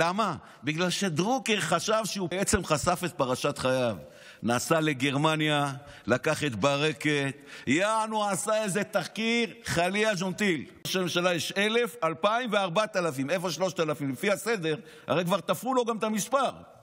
למה? בגלל שדרוקר חשב שהוא בעצם חשף את פרשת חייו: נסע לגרמניה, לקח את ברקת, יענו עשה איזה תחקיר חליה ג'ונטיל. ראש הממשלה יש אלף, אלפיים וארבעת אלפים, איפה שלושת אלפים? לפי הסדר, הרי כבר תפרו לו גם את המספר.